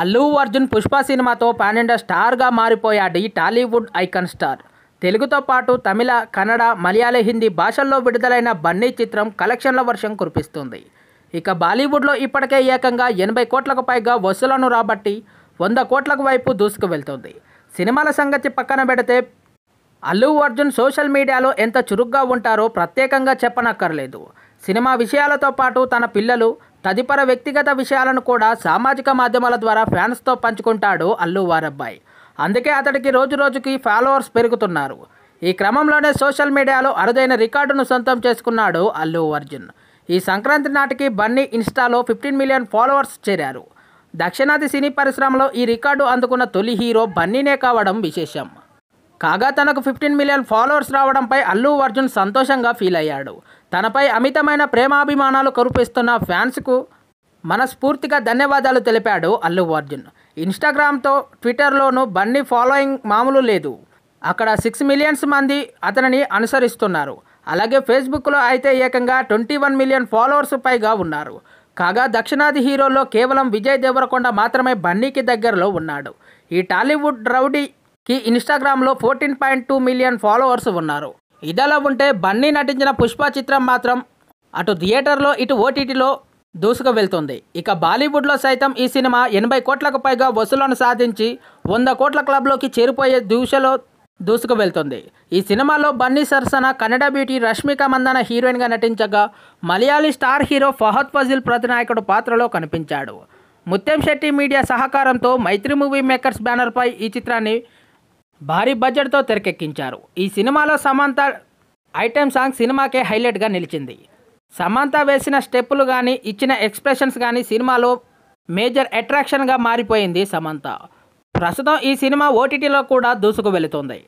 అల్లు అర్జున్ పుష్ప సినిమాతో పాన్ స్టార్గా మారిపోయాడు ఈ టాలీవుడ్ ఐకాన్ స్టార్ తెలుగుతో పాటు తమిళ కన్నడ మలయాళ హిందీ భాషల్లో విడుదలైన బన్నీ చిత్రం కలెక్షన్ల వర్షం కురిపిస్తుంది ఇక బాలీవుడ్లో ఇప్పటికే ఏకంగా ఎనభై కోట్లకు పైగా వసూలను రాబట్టి వంద కోట్లకు వైపు దూసుకు వెళ్తుంది సినిమాల సంగతి పక్కన పెడితే అల్లు అర్జున్ సోషల్ మీడియాలో ఎంత చురుగ్గా ఉంటారో ప్రత్యేకంగా చెప్పనక్కర్లేదు సినిమా విషయాలతో పాటు తన పిల్లలు తదిపర వ్యక్తిగత విషయాలను కూడా సామాజిక మాధ్యమాల ద్వారా ఫ్యాన్స్తో పంచుకుంటాడు అల్లు వారబ్బాయి అందుకే అతడికి రోజు రోజుకి ఫాలోవర్స్ పెరుగుతున్నారు ఈ క్రమంలోనే సోషల్ మీడియాలో అరుదైన రికార్డును సొంతం చేసుకున్నాడు అల్లు అర్జున్ ఈ సంక్రాంతి నాటికి బన్నీ ఇన్స్టాలో ఫిఫ్టీన్ మిలియన్ ఫాలోవర్స్ చేరారు దక్షిణాది సినీ పరిశ్రమలో ఈ రికార్డు అందుకున్న తొలి హీరో బన్నీనే కావడం విశేషం కాగా తనకు ఫిఫ్టీన్ మిలియన్ ఫాలోవర్స్ రావడంపై అల్లు అర్జున్ సంతోషంగా ఫీల్ అయ్యాడు తనపై అమితమైన ప్రేమాభిమానాలు కురిపిస్తున్న ఫ్యాన్స్కు మనస్ఫూర్తిగా ధన్యవాదాలు తెలిపాడు అల్లు అర్జున్ ఇన్స్టాగ్రామ్తో ట్విట్టర్లోనూ బన్నీ ఫాలోయింగ్ మామూలు లేదు అక్కడ సిక్స్ మిలియన్స్ మంది అతనిని అనుసరిస్తున్నారు అలాగే ఫేస్బుక్లో అయితే ఏకంగా ట్వంటీ వన్ మిలియన్ ఫాలోవర్స్ పైగా ఉన్నారు కాగా దక్షిణాది హీరోల్లో కేవలం విజయ్ దేవరకొండ మాత్రమే బన్నీకి దగ్గరలో ఉన్నాడు ఈ టాలీవుడ్ రౌడీ ఈ ఇన్స్టాగ్రామ్లో fourteen point two million followers ఉన్నారు ఇదలా ఉంటే బన్నీ నటించిన పుష్ప చిత్రం మాత్రం అటు థియేటర్లో ఇటు ఓటీటీలో దూసుకు వెళ్తుంది ఇక బాలీవుడ్లో సైతం ఈ సినిమా ఎనభై కోట్లకు పైగా వసూలను సాధించి వంద కోట్ల క్లబ్లోకి చేరిపోయే దూషలో దూసుకు వెళ్తుంది ఈ సినిమాలో బన్నీ సరసన కన్నడ బ్యూటీ రష్మిక మందన హీరోయిన్గా నటించగా మలయాళీ స్టార్ హీరో ఫహద్ ఫజిల్ ప్రతినాయకుడు పాత్రలో కనిపించాడు ముత్యం శెట్టి మీడియా సహకారంతో మైత్రి మూవీ మేకర్స్ బ్యానర్పై ఈ చిత్రాన్ని భారీ బడ్జెట్తో తెరకెక్కించారు ఈ సినిమాలో సమంత ఐటెం సాంగ్ సినిమాకే హైలైట్గా నిలిచింది సమంత వేసిన స్టెప్పులు కానీ ఇచ్చిన ఎక్స్ప్రెషన్స్ కానీ సినిమాలో మేజర్ అట్రాక్షన్గా మారిపోయింది సమంత ప్రస్తుతం ఈ సినిమా ఓటీటీలో కూడా దూసుకు వెళుతుంది